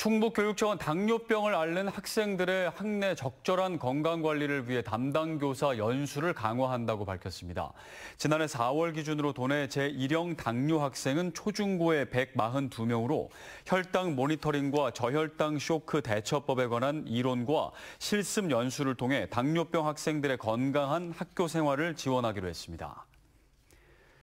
충북교육청은 당뇨병을 앓는 학생들의 학내 적절한 건강관리를 위해 담당 교사 연수를 강화한다고 밝혔습니다. 지난해 4월 기준으로 도내 제1형 당뇨 학생은 초중고에 142명으로 혈당 모니터링과 저혈당 쇼크 대처법에 관한 이론과 실습 연수를 통해 당뇨병 학생들의 건강한 학교 생활을 지원하기로 했습니다.